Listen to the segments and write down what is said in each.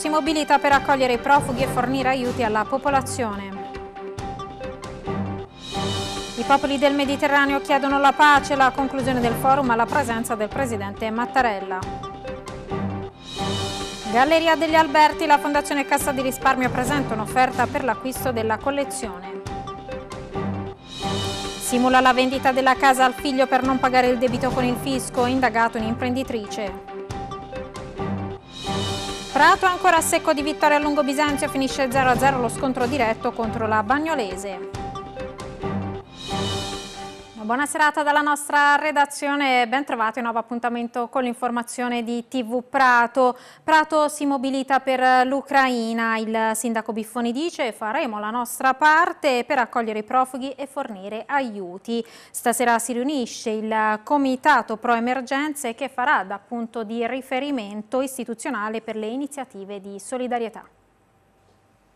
si mobilita per accogliere i profughi e fornire aiuti alla popolazione. I popoli del Mediterraneo chiedono la pace, la conclusione del forum alla presenza del presidente Mattarella. Galleria degli Alberti, la Fondazione Cassa di Risparmio presenta un'offerta per l'acquisto della collezione. Simula la vendita della casa al figlio per non pagare il debito con il fisco, indagato un'imprenditrice. Prato ancora a secco di vittoria a lungo Bisanzio, finisce 0-0 lo scontro diretto contro la Bagnolese buona serata dalla nostra redazione, ben trovato in nuovo appuntamento con l'informazione di TV Prato. Prato si mobilita per l'Ucraina, il sindaco Biffoni dice faremo la nostra parte per accogliere i profughi e fornire aiuti. Stasera si riunisce il comitato pro emergenze che farà da punto di riferimento istituzionale per le iniziative di solidarietà.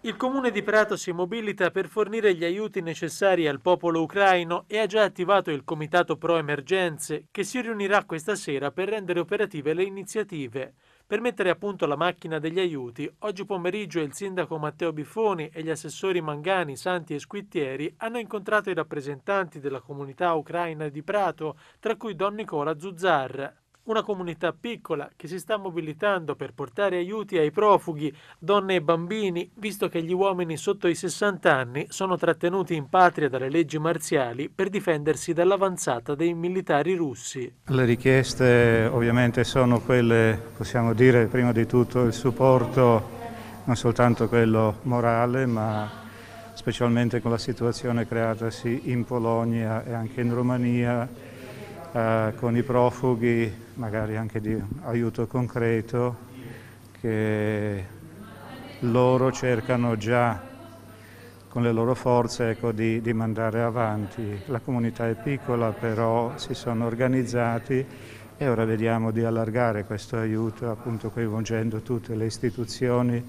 Il comune di Prato si mobilita per fornire gli aiuti necessari al popolo ucraino e ha già attivato il comitato pro emergenze che si riunirà questa sera per rendere operative le iniziative. Per mettere a punto la macchina degli aiuti, oggi pomeriggio il sindaco Matteo Bifoni e gli assessori Mangani, Santi e Squittieri hanno incontrato i rappresentanti della comunità ucraina di Prato, tra cui Don Nicola Zuzzar una comunità piccola che si sta mobilitando per portare aiuti ai profughi, donne e bambini, visto che gli uomini sotto i 60 anni sono trattenuti in patria dalle leggi marziali per difendersi dall'avanzata dei militari russi. Le richieste ovviamente sono quelle, possiamo dire prima di tutto il supporto, non soltanto quello morale, ma specialmente con la situazione creatasi in Polonia e anche in Romania, eh, con i profughi magari anche di aiuto concreto che loro cercano già con le loro forze ecco, di, di, mandare avanti. La comunità è piccola però si sono organizzati e ora vediamo di allargare questo aiuto appunto coinvolgendo tutte le istituzioni,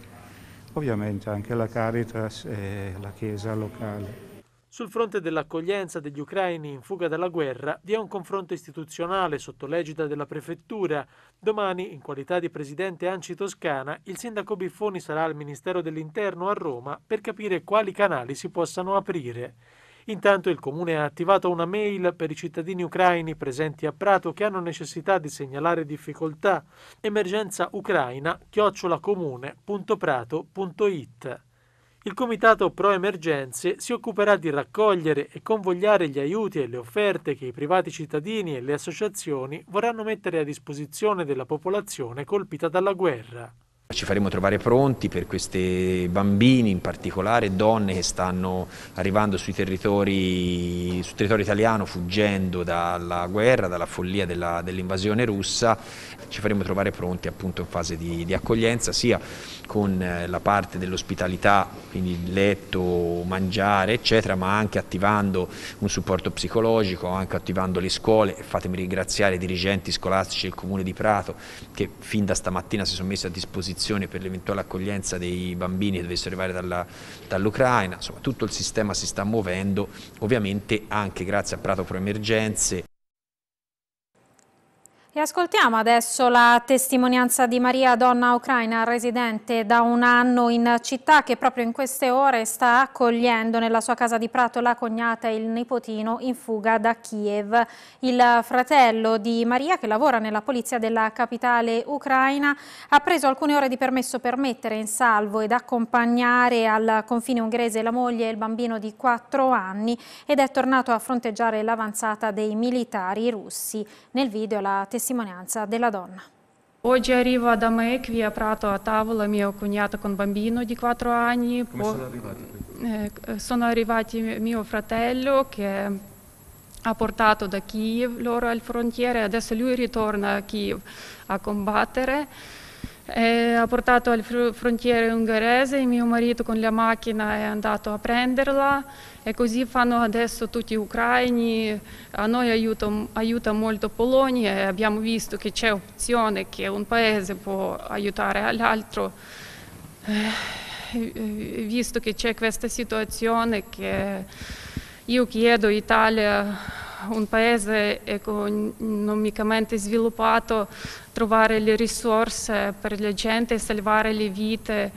ovviamente anche la Caritas e la Chiesa locale. Sul fronte dell'accoglienza degli ucraini in fuga dalla guerra vi è un confronto istituzionale sotto l'egida della prefettura. Domani, in qualità di presidente Anci Toscana, il sindaco Biffoni sarà al Ministero dell'Interno a Roma per capire quali canali si possano aprire. Intanto il comune ha attivato una mail per i cittadini ucraini presenti a Prato che hanno necessità di segnalare difficoltà emergenza ucraina chiocciolacomune.prato.it il Comitato Pro Emergenze si occuperà di raccogliere e convogliare gli aiuti e le offerte che i privati cittadini e le associazioni vorranno mettere a disposizione della popolazione colpita dalla guerra. Ci faremo trovare pronti per questi bambini, in particolare donne che stanno arrivando sui territori, sul territorio italiano fuggendo dalla guerra, dalla follia dell'invasione russa. Ci faremo trovare pronti appunto in fase di, di accoglienza sia con eh, la parte dell'ospitalità, quindi letto, mangiare eccetera, ma anche attivando un supporto psicologico, anche attivando le scuole. Fatemi ringraziare i dirigenti scolastici del Comune di Prato che fin da stamattina si sono messi a disposizione disposizione per l'eventuale accoglienza dei bambini che dovessero arrivare dall'Ucraina, dall insomma tutto il sistema si sta muovendo ovviamente anche grazie a Prato Pro Emergenze. E ascoltiamo adesso la testimonianza di Maria, donna ucraina residente da un anno in città che proprio in queste ore sta accogliendo nella sua casa di Prato la cognata e il nipotino in fuga da Kiev. Il fratello di Maria, che lavora nella polizia della capitale ucraina, ha preso alcune ore di permesso per mettere in salvo ed accompagnare al confine ungherese la moglie e il bambino di 4 anni ed è tornato a fronteggiare l'avanzata dei militari russi. Nel video la testimonianza testimonianza della donna. Oggi arrivo da me qui a Prato a tavola mio cognato con bambino di 4 anni. Come sono arrivati? Eh, eh, sono arrivati mio fratello che ha portato da Kiev loro al frontiere, adesso lui ritorna a Kiev a combattere. Eh, ha portato alle frontiere ungherese, mio marito con la macchina è andato a prenderla e così fanno adesso tutti gli ucraini, a noi aiuta, aiuta molto Polonia e abbiamo visto che c'è opzione che un paese può aiutare l'altro, eh, eh visto che c'è questa situazione che io chiedo all'Italia un paese economicamente ecco, sviluppato, trovare le risorse per la gente, salvare le vite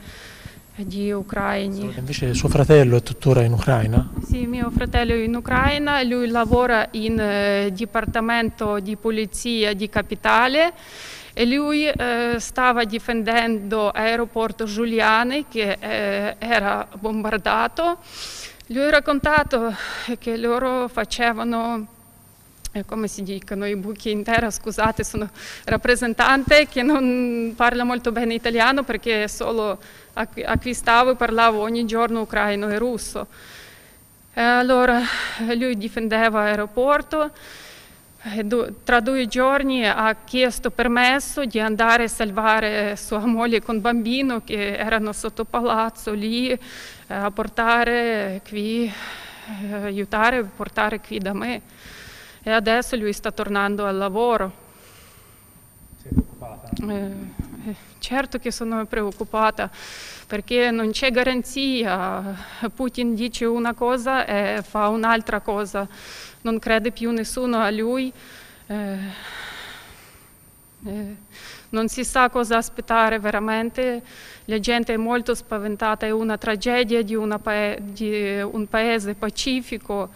di ucraini. Invece suo fratello è tuttora in Ucraina? Sì, mio fratello è in Ucraina, lui lavora in eh, Dipartimento di Polizia di Capitale e lui eh, stava difendendo l'aeroporto Giuliani che eh, era bombardato. Lui ha raccontato che loro facevano eh, come si dicono, i buchi intera, scusate, sono rappresentante che non parla molto bene italiano perché solo acquistavo e parlavo ogni giorno ucraino e russo. E eh, allora lui difendeva l'aeroporto eh, tra due giorni ha chiesto permesso di andare a salvare sua moglie con bambino che erano sotto palazzo lì, a portare qui, aiutare a portare qui da me e adesso lui sta tornando al lavoro. Sei preoccupata? Eh, eh, certo che sono preoccupata perché non c'è garanzia. Putin dice una cosa e fa un'altra cosa. Non crede più nessuno a lui. Eh, eh non si sa cosa aspettare veramente, la gente è molto spaventata, è una tragedia di, una pa- di eh, un paese pacifico,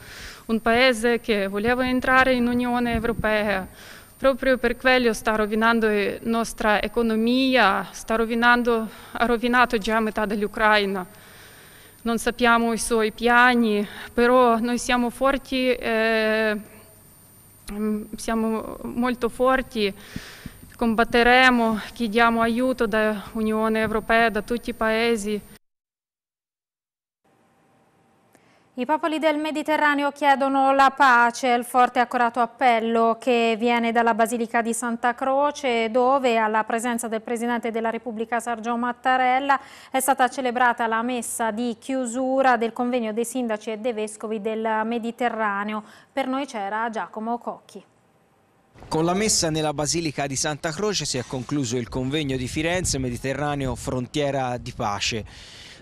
un paese che voleva entrare in Unione Europea. Proprio per quello sta rovinando la eh, nostra economia, sta rovinando, ha rovinato già metà dell'Ucraina non sappiamo i suoi piani, però noi siamo forti, eh, mm, siamo molto forti combatteremo, chiediamo aiuto dall'Unione Europea, da tutti i paesi. I popoli del Mediterraneo chiedono la pace, il forte e accorato appello che viene dalla Basilica di Santa Croce dove alla presenza del Presidente della Repubblica Sergio Mattarella è stata celebrata la messa di chiusura del convegno dei sindaci e dei vescovi del Mediterraneo. Per noi c'era Giacomo Cocchi. Con la messa nella Basilica di Santa Croce si è concluso il convegno di Firenze Mediterraneo Frontiera di Pace.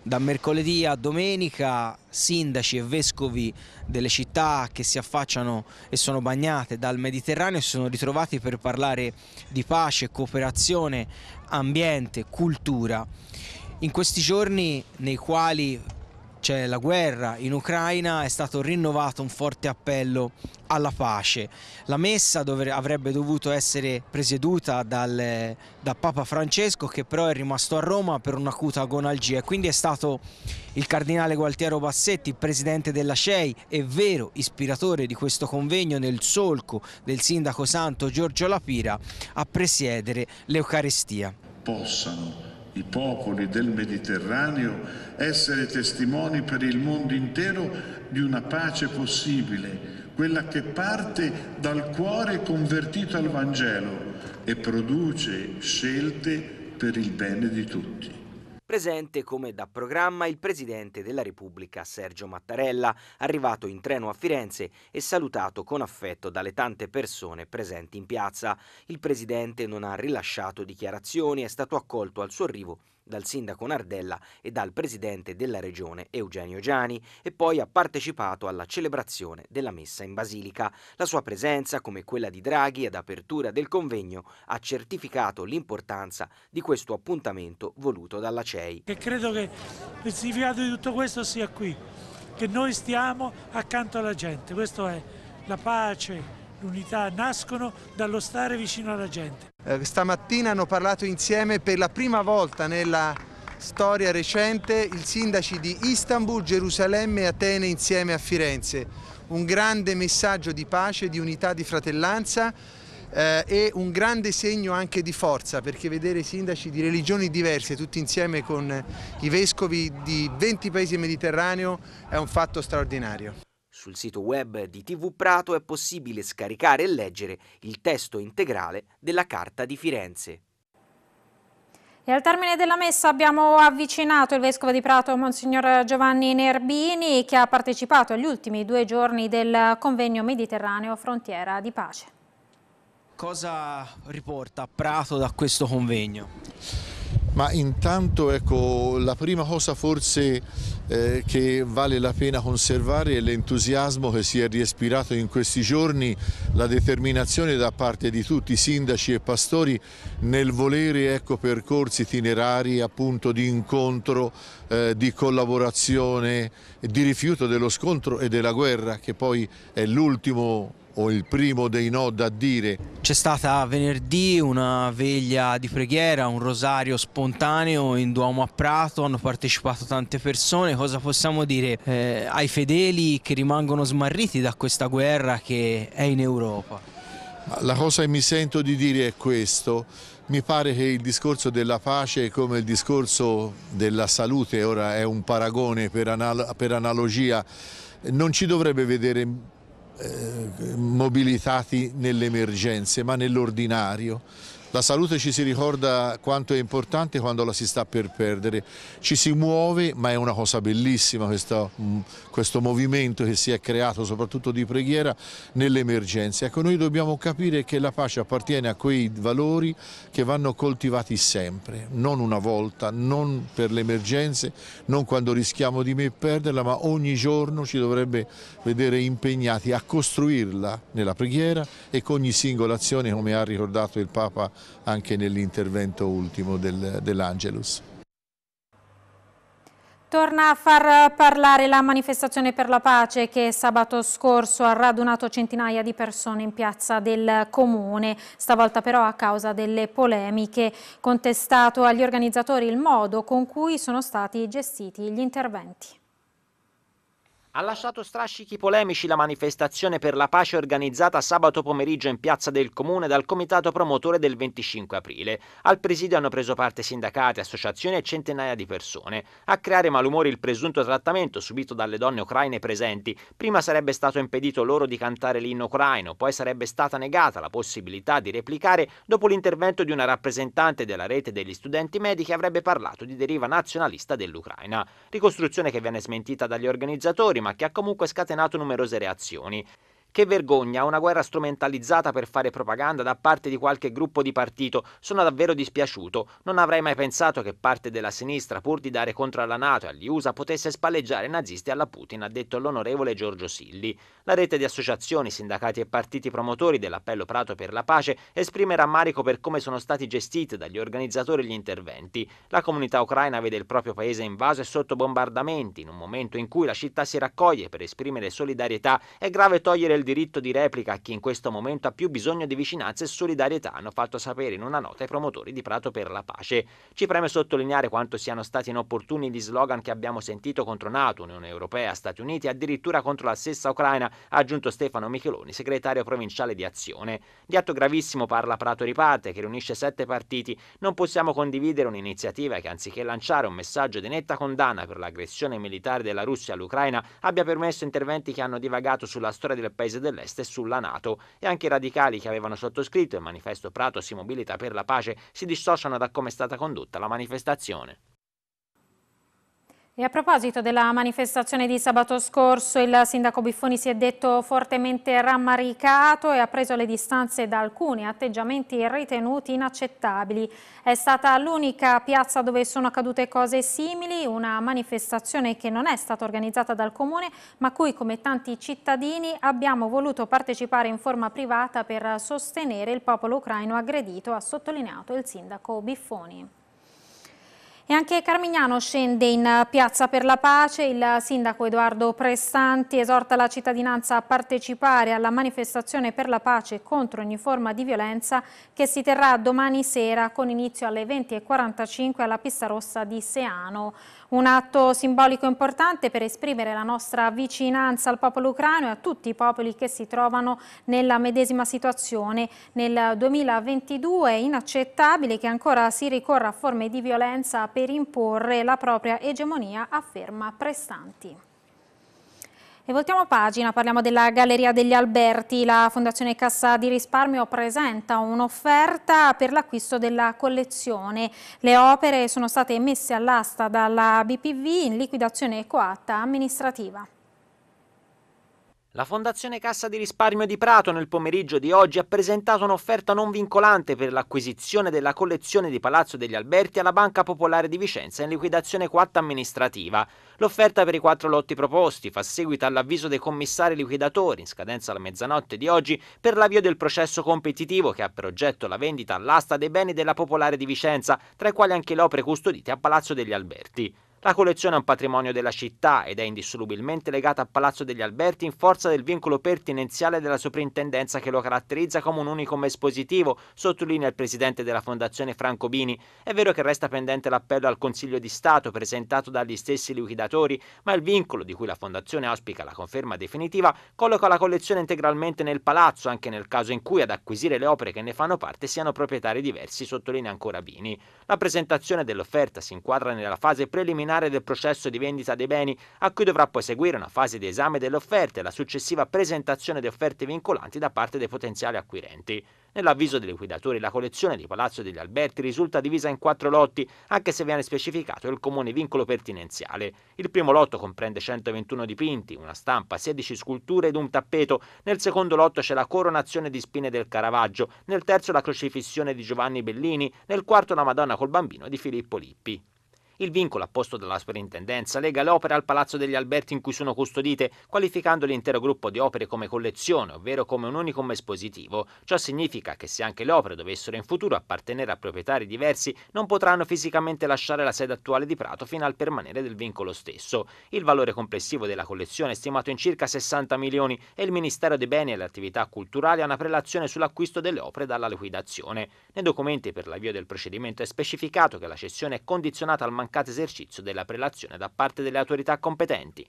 Da mercoledì a domenica sindaci e vescovi delle città che si affacciano e sono bagnate dal Mediterraneo si sono ritrovati per parlare di pace, cooperazione, ambiente, cultura. In questi giorni nei quali c'è la guerra in Ucraina, è stato rinnovato un forte appello alla pace. La messa dove, avrebbe dovuto essere presieduta dal, da Papa Francesco che però è rimasto a Roma per un'acuta agonalgia e quindi è stato il cardinale Gualtiero Bassetti, presidente della CEI e vero ispiratore di questo convegno nel solco del sindaco santo Giorgio Lapira a presiedere l'Eucarestia. Possano i popoli del Mediterraneo, essere testimoni per il mondo intero di una pace possibile, quella che parte dal cuore convertito al Vangelo e produce scelte per il bene di tutti presente come da programma il Presidente della Repubblica Sergio Mattarella, arrivato in treno a Firenze e salutato con affetto dalle tante persone presenti in piazza. Il Presidente non ha rilasciato dichiarazioni, è stato accolto al suo arrivo dal sindaco Nardella e dal presidente della regione Eugenio Giani e poi ha partecipato alla celebrazione della messa in Basilica. La sua presenza, come quella di Draghi ad apertura del convegno, ha certificato l'importanza di questo appuntamento voluto dalla CEI. E credo che il significato di tutto questo sia qui, che noi stiamo accanto alla gente, questa è la pace, l'unità nascono dallo stare vicino alla gente. Eh, stamattina hanno parlato insieme per la prima volta nella storia recente il sindaci di Istanbul, Gerusalemme e Atene insieme a Firenze. Un grande messaggio di pace, di unità, di fratellanza eh, e un grande segno anche di forza perché vedere sindaci di religioni diverse tutti insieme con i vescovi di 20 paesi mediterraneo è un fatto straordinario. Sul sito web di TV Prato è possibile scaricare e leggere il testo integrale della Carta di Firenze. E al termine della messa abbiamo avvicinato il Vescovo di Prato, Monsignor Giovanni Nerbini, che ha partecipato agli ultimi due giorni del convegno mediterraneo Frontiera di Pace. Cosa riporta Prato da questo convegno? Ma intanto ecco, la prima cosa forse eh, che vale la pena conservare e l'entusiasmo che si è riespirato in questi giorni, la determinazione da parte di tutti, i sindaci e pastori, nel volere ecco, percorsi itinerari appunto di incontro, eh, di collaborazione, di rifiuto dello scontro e della guerra che poi è l'ultimo o il primo dei no da dire. C'è stata venerdì una veglia di preghiera, un rosario spontaneo in Duomo a Prato, hanno partecipato tante persone, cosa possiamo dire eh, ai fedeli che rimangono smarriti da questa guerra che è in Europa? La cosa che mi sento di dire è questo, mi pare che il discorso della pace come il discorso della salute, ora è un paragone per, anal per analogia, non ci dovrebbe vedere eh, mobilitati nelle emergenze, ma nell'ordinario. La salute ci si ricorda quanto è importante quando la si sta per perdere, ci si muove ma è una cosa bellissima questo, mm, questo movimento che si è creato soprattutto di preghiera nelle emergenze. Ecco, noi dobbiamo capire che la pace appartiene a quei valori che vanno coltivati sempre, non una volta, non per le emergenze, non quando rischiamo di perderla, ma ogni giorno ci dovrebbe vedere impegnati a costruirla nella preghiera e con ogni singola azione, come ha ricordato il Papa anche nell'intervento ultimo del, dell'Angelus. Torna a far parlare la manifestazione per la pace che sabato scorso ha radunato centinaia di persone in piazza del Comune, stavolta però a causa delle polemiche contestato agli organizzatori il modo con cui sono stati gestiti gli interventi. Ha lasciato strascichi polemici la manifestazione per la pace organizzata sabato pomeriggio in piazza del comune dal comitato promotore del 25 aprile. Al presidio hanno preso parte sindacati, associazioni e centinaia di persone. A creare malumori il presunto trattamento subito dalle donne ucraine presenti. Prima sarebbe stato impedito loro di cantare l'inno ucraino, poi sarebbe stata negata la possibilità di replicare dopo l'intervento di una rappresentante della rete degli studenti medi che avrebbe parlato di deriva nazionalista dell'Ucraina. Ricostruzione che viene smentita dagli organizzatori ma che ha comunque scatenato numerose reazioni. Che vergogna, una guerra strumentalizzata per fare propaganda da parte di qualche gruppo di partito. Sono davvero dispiaciuto. Non avrei mai pensato che parte della sinistra, pur di dare contro alla Nato e agli USA, potesse spalleggiare i nazisti alla Putin, ha detto l'onorevole Giorgio Silli. La rete di associazioni, sindacati e partiti promotori dell'appello Prato per la pace esprime rammarico per come sono stati gestiti dagli organizzatori gli interventi. La comunità ucraina vede il proprio paese invaso e sotto bombardamenti, in un momento in cui la città si raccoglie per esprimere solidarietà, è grave togliere il il diritto di replica a chi in questo momento ha più bisogno di vicinanza e solidarietà, hanno fatto sapere in una nota i promotori di Prato per la Pace. Ci preme sottolineare quanto siano stati inopportuni gli slogan che abbiamo sentito contro Nato, Unione Europea, Stati Uniti, e addirittura contro la stessa Ucraina, ha aggiunto Stefano Micheloni, segretario provinciale di Azione. Di atto gravissimo parla Prato Riparte, che riunisce sette partiti. Non possiamo condividere un'iniziativa che, anziché lanciare un messaggio di netta condanna per l'aggressione militare della Russia all'Ucraina, abbia permesso interventi che hanno divagato sulla storia del paese paese dell'est e sulla Nato. E anche i radicali che avevano sottoscritto il manifesto Prato si mobilita per la pace si dissociano da come è stata condotta la manifestazione. E a proposito della manifestazione di sabato scorso, il sindaco Biffoni si è detto fortemente rammaricato e ha preso le distanze da alcuni atteggiamenti ritenuti inaccettabili. È stata l'unica piazza dove sono accadute cose simili, una manifestazione che non è stata organizzata dal comune, ma cui come tanti cittadini abbiamo voluto partecipare in forma privata per sostenere il popolo ucraino aggredito, ha sottolineato il sindaco Biffoni. E anche Carmignano scende in eh, Piazza per la Pace. Il sindaco Edoardo Prestanti esorta la cittadinanza a partecipare alla manifestazione per la pace contro ogni forma di violenza che si terrà domani sera con inizio alle 20.45 alla pista rossa di Seano. Un atto simbolico importante per esprimere la nostra vicinanza al popolo ucraino e a tutti i popoli che si trovano nella medesima situazione. Nel 2022 è inaccettabile che ancora si ricorra a forme di violenza per imporre la propria egemonia, afferma Prestanti. E voltiamo pagina, parliamo della Galleria degli Alberti. La Fondazione Cassa di Risparmio presenta un'offerta per l'acquisto della collezione. Le opere sono state messe all'asta dalla BPV in liquidazione coatta amministrativa. La Fondazione Cassa di Risparmio di Prato nel pomeriggio di oggi ha presentato un'offerta non vincolante per l'acquisizione della collezione di Palazzo degli Alberti alla Banca Popolare di Vicenza in liquidazione quatta amministrativa. L'offerta per i quattro lotti proposti fa seguito all'avviso dei commissari liquidatori in scadenza alla mezzanotte di oggi per l'avvio del processo competitivo che ha per oggetto la vendita all'asta dei beni della Popolare di Vicenza, tra i quali anche le opere custodite a Palazzo degli Alberti. La collezione è un patrimonio della città ed è indissolubilmente legata a Palazzo degli Alberti in forza del vincolo pertinenziale della soprintendenza che lo caratterizza come un unicum espositivo, sottolinea il presidente della Fondazione Franco Bini. È vero che resta pendente l'appello al Consiglio di Stato presentato dagli stessi liquidatori, ma il vincolo di cui la Fondazione auspica la conferma definitiva colloca la collezione integralmente nel palazzo, anche nel caso in cui ad acquisire le opere che ne fanno parte siano proprietari diversi, sottolinea ancora Bini. La presentazione dell'offerta si inquadra nella fase preliminare preliminare del processo di vendita dei beni, a cui dovrà poi seguire una fase di esame delle offerte e la successiva presentazione di offerte vincolanti da parte dei potenziali acquirenti. Nell'avviso dei liquidatori la collezione di Palazzo degli Alberti risulta divisa in quattro lotti, anche se viene specificato il comune vincolo pertinenziale. Il primo lotto comprende 121 dipinti, una stampa, 16 sculture ed un tappeto. Nel secondo lotto c'è la coronazione di spine del Caravaggio, nel terzo la crocifissione di Giovanni Bellini, nel quarto la Madonna col bambino di Filippo Lippi. Il vincolo apposto dalla Sovrintendenza lega le opere al Palazzo degli Alberti in cui sono custodite, qualificando l'intero gruppo di opere come collezione, ovvero come un unicum espositivo. Ciò significa che se anche le opere dovessero in futuro appartenere a proprietari diversi, non potranno fisicamente lasciare la sede attuale di Prato fino al permanere del vincolo stesso. Il valore complessivo della collezione è stimato in circa 60 milioni e il Ministero dei Beni e le Attività Culturali ha una prelazione sull'acquisto delle opere dalla liquidazione. Nei documenti per l'avvio del procedimento è specificato che la cessione è condizionata al mancato mancato esercizio della prelazione da parte delle autorità competenti.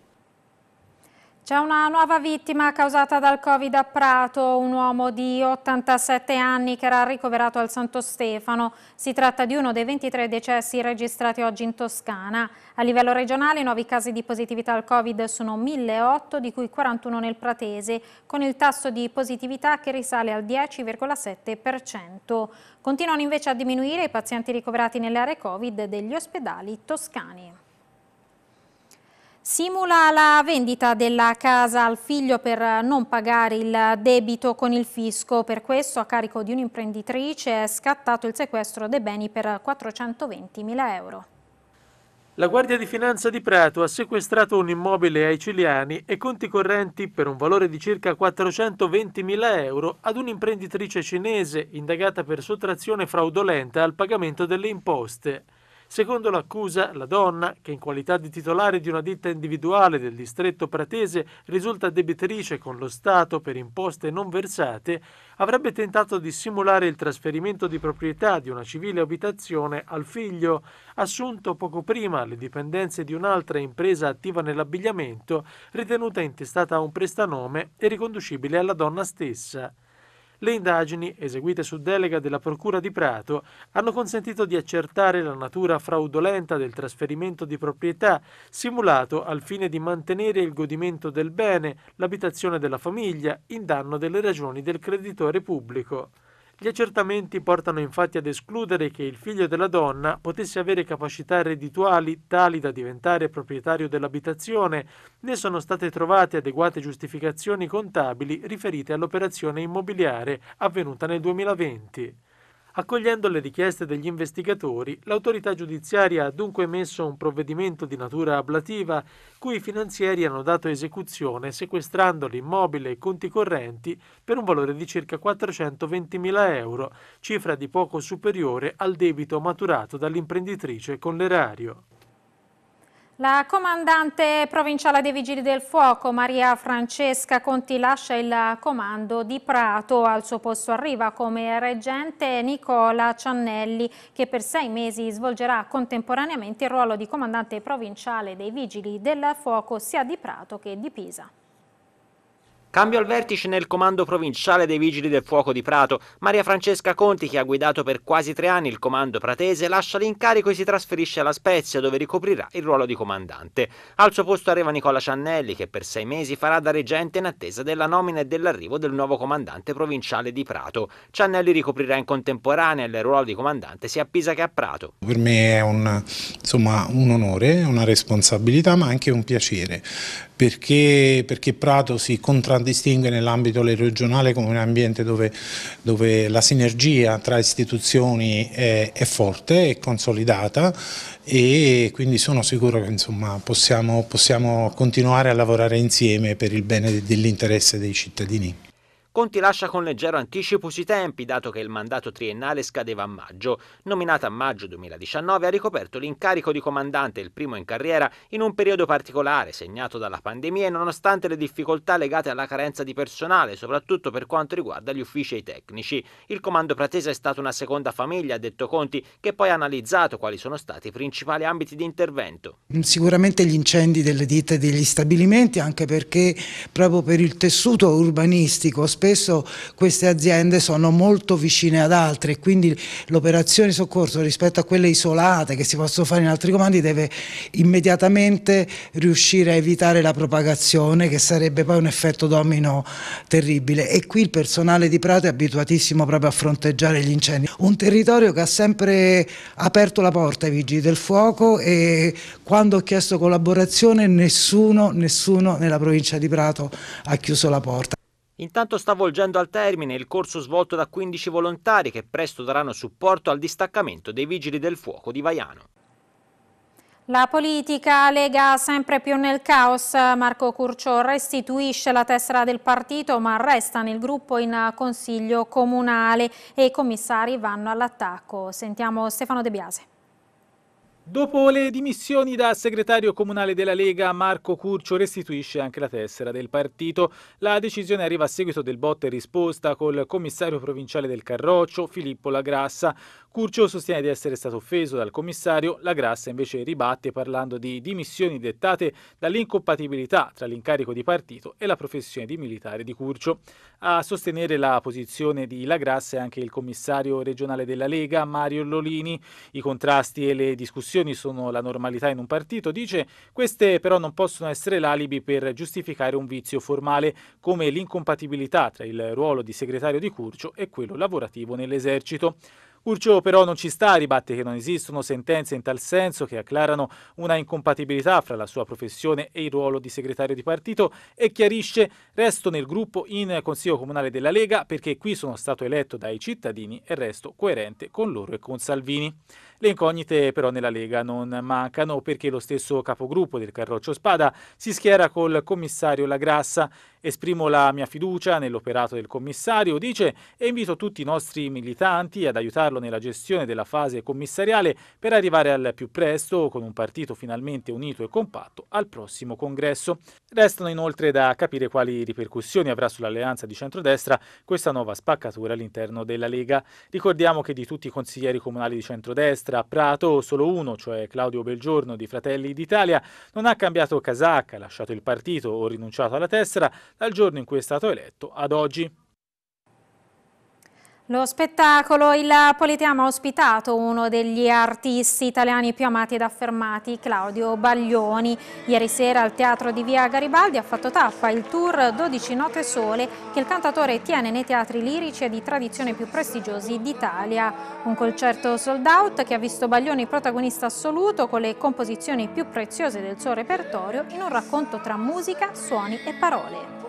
C'è una nuova vittima causata dal Covid a Prato, un uomo di 87 anni che era ricoverato al Santo Stefano. Si tratta di uno dei 23 decessi registrati oggi in Toscana. A livello regionale i nuovi casi di positività al Covid sono 1.008, di cui 41 nel Pratese, con il tasso di positività che risale al 10,7%. Continuano invece a diminuire i pazienti ricoverati nelle aree Covid degli ospedali toscani. Simula la vendita della casa al figlio per non pagare il debito con il fisco. Per questo, a carico di un'imprenditrice, è scattato il sequestro dei beni per 420.000 euro. La Guardia di Finanza di Prato ha sequestrato un immobile ai Ciliani e conti correnti per un valore di circa 420.000 euro ad un'imprenditrice cinese indagata per sottrazione fraudolenta al pagamento delle imposte. Secondo l'accusa, la donna, che in qualità di titolare di una ditta individuale del distretto pratese risulta debitrice con lo Stato per imposte non versate, avrebbe tentato di simulare il trasferimento di proprietà di una civile abitazione al figlio, assunto poco prima alle dipendenze di un'altra impresa attiva nell'abbigliamento, ritenuta intestata a un prestanome e riconducibile alla donna stessa. Le indagini, eseguite su delega della Procura di Prato, hanno consentito di accertare la natura fraudolenta del trasferimento di proprietà simulato al fine di mantenere il godimento del bene, l'abitazione della famiglia, in danno delle ragioni del creditore pubblico. Gli accertamenti portano infatti ad escludere che il figlio della donna potesse avere capacità reddituali tali da diventare proprietario dell'abitazione, né sono state trovate adeguate giustificazioni contabili riferite all'operazione immobiliare avvenuta nel 2020. Accogliendo le richieste degli investigatori, l'autorità giudiziaria ha dunque emesso un provvedimento di natura ablativa cui i finanzieri hanno dato esecuzione sequestrando l'immobile e i conti correnti per un valore di circa 420.000 euro, cifra di poco superiore al debito maturato dall'imprenditrice con l'erario. La comandante provinciale dei Vigili del Fuoco, Maria Francesca Conti, lascia il comando di Prato. Al suo posto arriva come reggente Nicola Ciannelli, che per sei mesi svolgerà contemporaneamente il ruolo di comandante provinciale dei Vigili del Fuoco sia di Prato che di Pisa. Cambio al vertice nel comando provinciale dei Vigili del Fuoco di Prato. Maria Francesca Conti, che ha guidato per quasi tre anni il comando pratese, lascia l'incarico e si trasferisce alla Spezia, dove ricoprirà il ruolo di comandante. Al suo posto arriva Nicola Ciannelli, che per sei mesi farà da reggente in attesa della nomina e dell'arrivo del nuovo comandante provinciale di Prato. Ciannelli ricoprirà in contemporanea il ruolo di comandante sia a Pisa che a Prato. Per me è un, insomma, un onore, una responsabilità, ma anche un piacere, perché, perché Prato si contraddistingue contraddistingue nell'ambito regionale come un ambiente dove, dove, la sinergia tra istituzioni è, è forte, e consolidata e quindi sono sicuro che insomma, possiamo, possiamo continuare a lavorare insieme per il bene dell'interesse dei cittadini. Conti lascia con leggero anticipo sui tempi, dato che il mandato triennale scadeva a maggio. Nominata a maggio 2019, ha ricoperto l'incarico di comandante, il primo in carriera, in un periodo particolare, segnato dalla pandemia e nonostante le difficoltà legate alla carenza di personale, soprattutto per quanto riguarda gli uffici e i tecnici. Il comando pratese è stata una seconda famiglia, ha detto Conti, che poi ha analizzato quali sono stati i principali ambiti di intervento. Sicuramente gli incendi delle ditte e degli stabilimenti, anche perché proprio per il tessuto urbanistico, spesso queste aziende sono molto vicine ad altre e quindi l'operazione di soccorso rispetto a quelle isolate che si possono fare in altri comandi deve immediatamente riuscire a evitare la propagazione che sarebbe poi un effetto domino terribile e qui il personale di Prato è abituatissimo proprio a fronteggiare gli incendi. Un territorio che ha sempre aperto la porta ai vigili del fuoco e quando ho chiesto collaborazione nessuno, nessuno nella provincia di Prato ha chiuso la porta. Intanto sta volgendo al termine il corso svolto da 15 volontari che presto daranno supporto al distaccamento dei vigili del fuoco di Vaiano. La politica lega sempre più nel caos. Marco Curcio restituisce la tessera del partito ma resta nel gruppo in consiglio comunale e i commissari vanno all'attacco. Sentiamo Stefano De Biase. Dopo le dimissioni da segretario comunale della Lega, Marco Curcio restituisce anche la tessera del partito. La decisione arriva a seguito del botte risposta col commissario provinciale del Carroccio, Filippo Lagrassa. Curcio sostiene di essere stato offeso dal commissario, la Grassa invece ribatte parlando di dimissioni dettate dall'incompatibilità tra l'incarico di partito e la professione di militare di Curcio. A sostenere la posizione di La Grassa è anche il commissario regionale della Lega, Mario Lolini. I contrasti e le discussioni sono la normalità in un partito, dice, queste però non possono essere l'alibi per giustificare un vizio formale come l'incompatibilità tra il ruolo di segretario di Curcio e quello lavorativo nell'esercito. Urcio però non ci sta, ribatte che non esistono sentenze in tal senso che acclarano una incompatibilità fra la sua professione e il ruolo di segretario di partito e chiarisce resto nel gruppo in Consiglio Comunale della Lega perché qui sono stato eletto dai cittadini e resto coerente con loro e con Salvini. Le incognite però nella Lega non mancano perché lo stesso capogruppo del Carroccio Spada si schiera col commissario Lagrassa. Esprimo la mia fiducia nell'operato del commissario, dice, e invito tutti i nostri militanti ad aiutarlo nella gestione della fase commissariale per arrivare al più presto, con un partito finalmente unito e compatto, al prossimo congresso. Restano inoltre da capire quali ripercussioni avrà sull'alleanza di centrodestra questa nuova spaccatura all'interno della Lega. Ricordiamo che di tutti i consiglieri comunali di centrodestra, tra Prato solo uno, cioè Claudio Belgiorno di Fratelli d'Italia, non ha cambiato casacca, lasciato il partito o rinunciato alla tessera dal giorno in cui è stato eletto ad oggi. Lo spettacolo Il Politeama ha ospitato uno degli artisti italiani più amati ed affermati, Claudio Baglioni. Ieri sera al Teatro di Via Garibaldi ha fatto tappa il tour 12 Note Sole che il cantatore tiene nei teatri lirici e di tradizione più prestigiosi d'Italia. Un concerto sold out che ha visto Baglioni protagonista assoluto con le composizioni più preziose del suo repertorio in un racconto tra musica, suoni e parole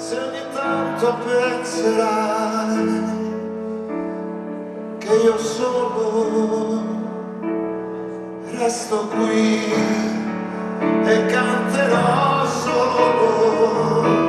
se ogni tanto penserai che io solo resto qui e canterò solo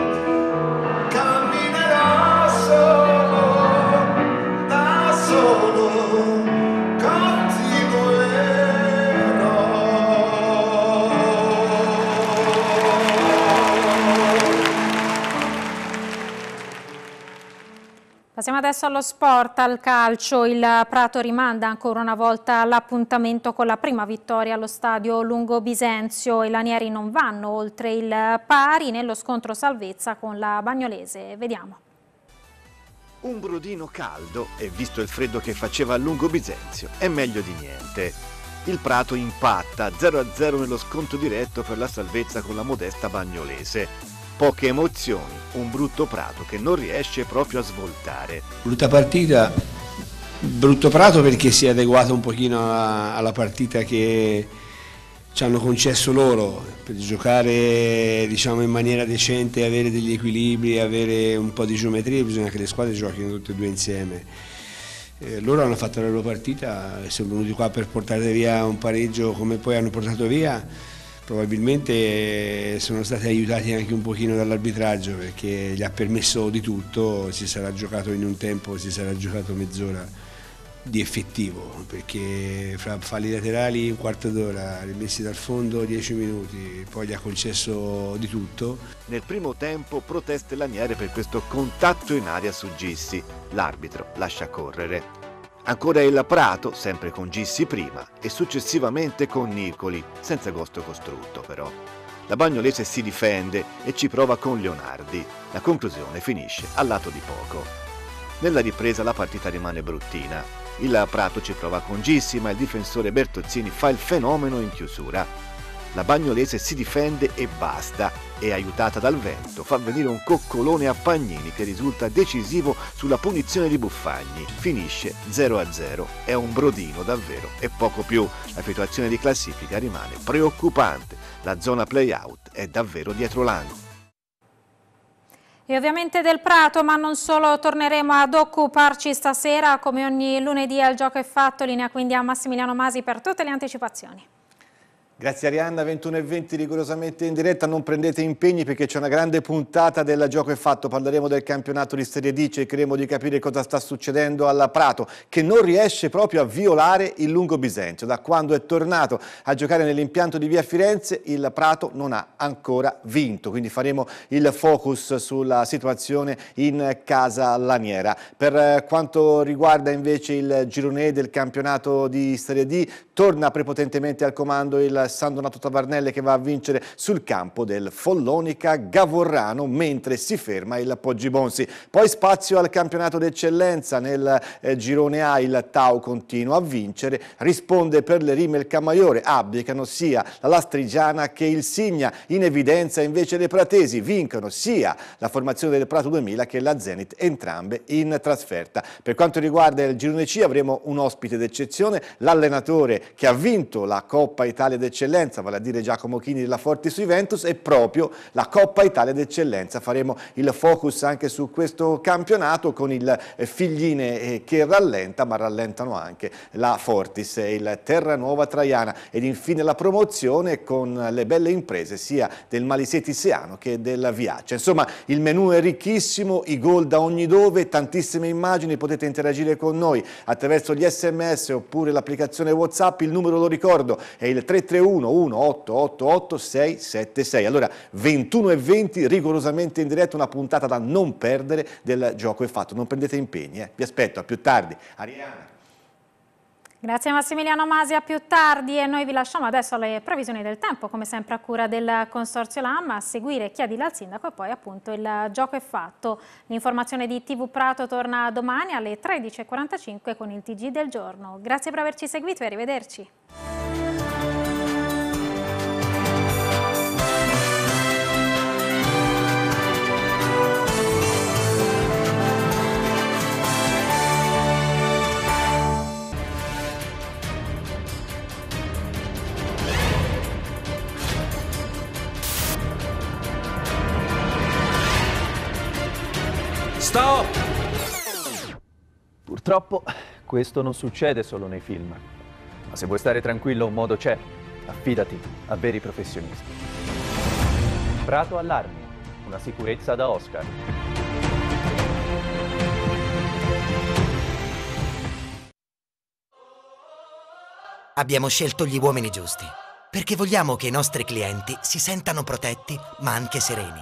Passiamo adesso allo sport, al calcio. Il Prato rimanda ancora una volta l'appuntamento con la prima vittoria allo stadio Lungo Bisenzio. I lanieri non vanno oltre il pari nello scontro salvezza con la Bagnolese. Vediamo. Un brodino caldo e visto il freddo che faceva a Lungo Bisenzio è meglio di niente. Il Prato impatta 0-0 nello sconto diretto per la salvezza con la modesta Bagnolese poche emozioni, un brutto Prato che non riesce proprio a svoltare. Brutta partita, brutto Prato perché si è adeguato un pochino alla, alla partita che ci hanno concesso loro per giocare diciamo, in maniera decente, avere degli equilibri, avere un po' di geometria, bisogna che le squadre giochino tutte e due insieme. Eh, loro hanno fatto la loro partita, sono venuti qua per portare via un pareggio come poi hanno portato via probabilmente sono stati aiutati anche un pochino dall'arbitraggio perché gli ha permesso di tutto, si sarà giocato in un tempo, si sarà giocato mezz'ora di effettivo perché fra falli laterali un quarto d'ora, rimessi dal fondo dieci minuti, poi gli ha concesso di tutto. Nel primo tempo proteste Laniere per questo contatto in aria su Gissi, l'arbitro lascia correre. Ancora il Prato, sempre con Gissi prima e successivamente con Nicoli, senza agosto costrutto però. La Bagnolese si difende e ci prova con Leonardi. La conclusione finisce a lato di poco. Nella ripresa la partita rimane bruttina. Il Prato ci prova con Gissi, ma il difensore Bertozzini fa il fenomeno in chiusura. La Bagnolese si difende e basta, e aiutata dal vento fa venire un coccolone a Pagnini che risulta decisivo sulla punizione di Buffagni. Finisce 0-0, è un brodino davvero e poco più. La situazione di classifica rimane preoccupante, la zona play-out è davvero dietro l'anno. E ovviamente del Prato, ma non solo, torneremo ad occuparci stasera, come ogni lunedì al gioco è fatto, linea quindi a Massimiliano Masi per tutte le anticipazioni. Grazie Arianna, 21 e 20 rigorosamente in diretta, non prendete impegni perché c'è una grande puntata del Gioco è Fatto, parleremo del campionato di Serie D, cercheremo di capire cosa sta succedendo alla Prato, che non riesce proprio a violare il lungo Bisenzio. Da quando è tornato a giocare nell'impianto di Via Firenze, il Prato non ha ancora vinto, quindi faremo il focus sulla situazione in casa laniera. Per eh, quanto riguarda invece il girone del campionato di Serie D, torna prepotentemente al comando il Alessandro Nato Tavarnelle che va a vincere sul campo del Follonica Gavorrano mentre si ferma il Poggi Bonsi. Poi spazio al campionato d'eccellenza nel eh, girone A il Tau continua a vincere, risponde per le rime il Camaiore, abdicano sia la Lastrigiana che il Signa, in evidenza invece le Pratesi, vincono sia la formazione del Prato 2000 che la Zenit, entrambe in trasferta. Per quanto riguarda il girone C avremo un ospite d'eccezione, l'allenatore che ha vinto la Coppa Italia d'eccellenza d'eccellenza, vale a dire Giacomo Chini della Fortis Juventus, e proprio la Coppa Italia d'eccellenza. Faremo il focus anche su questo campionato con il eh, Figline eh, che rallenta, ma rallentano anche la Fortis e il Terra Nuova Traiana ed infine la promozione con le belle imprese sia del Maliseti Seano che del Viaccia. Insomma, il menù è ricchissimo, i gol da ogni dove, tantissime immagini, potete interagire con noi attraverso gli sms oppure l'applicazione WhatsApp, il numero lo ricordo è il 331 331-1888676. Allora 21 e 20 rigorosamente in diretta, una puntata da non perdere del gioco è fatto. Non prendete impegni, eh. vi aspetto, a più tardi. Ariana. Grazie Massimiliano Masi, a più tardi e noi vi lasciamo adesso alle previsioni del tempo, come sempre a cura del Consorzio LAM, a seguire chiedila al sindaco e poi appunto il gioco è fatto. L'informazione di TV Prato torna domani alle 13.45 con il TG del giorno. Grazie per averci seguito e arrivederci. Purtroppo questo non succede solo nei film, ma se vuoi stare tranquillo un modo c'è, affidati a veri professionisti. Prato Allarmi, una sicurezza da Oscar. Abbiamo scelto gli uomini giusti, perché vogliamo che i nostri clienti si sentano protetti ma anche sereni.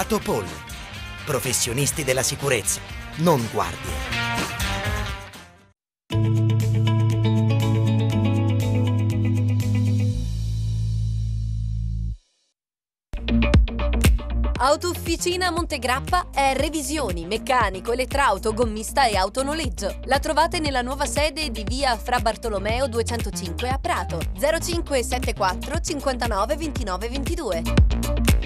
Dorato Pol. Professionisti della sicurezza, non guardie. Autofficina Montegrappa è revisioni, meccanico, elettrauto, gommista e autonoleggio. La trovate nella nuova sede di via Fra Bartolomeo 205 a Prato 0574 59 29 22.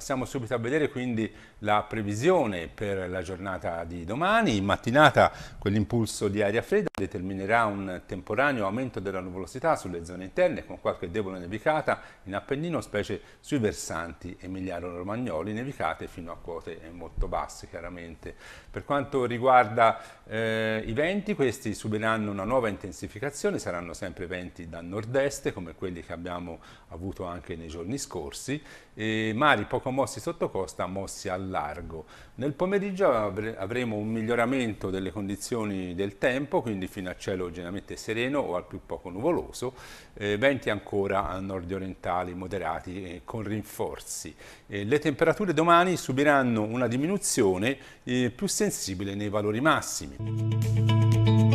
Passiamo subito a vedere quindi la previsione per la giornata di domani. In mattinata quell'impulso di aria fredda determinerà un temporaneo aumento della nuvolosità sulle zone interne con qualche debole nevicata in Appennino, specie sui versanti emiliano-romagnoli, nevicate fino a quote molto basse chiaramente. Per quanto riguarda eh, i venti, questi subiranno una nuova intensificazione, saranno sempre venti da nord-est come quelli che abbiamo avuto anche nei giorni scorsi, e mari poco banco mossi sotto costa, mossi al largo. Nel pomeriggio avremo un miglioramento delle condizioni del tempo, quindi fino a cielo generalmente sereno o al più poco nuvoloso, eh, venti ancora nord orientali moderati eh, con rinforzi. Eh, le temperature domani subiranno una diminuzione eh, più sensibile nei valori massimi.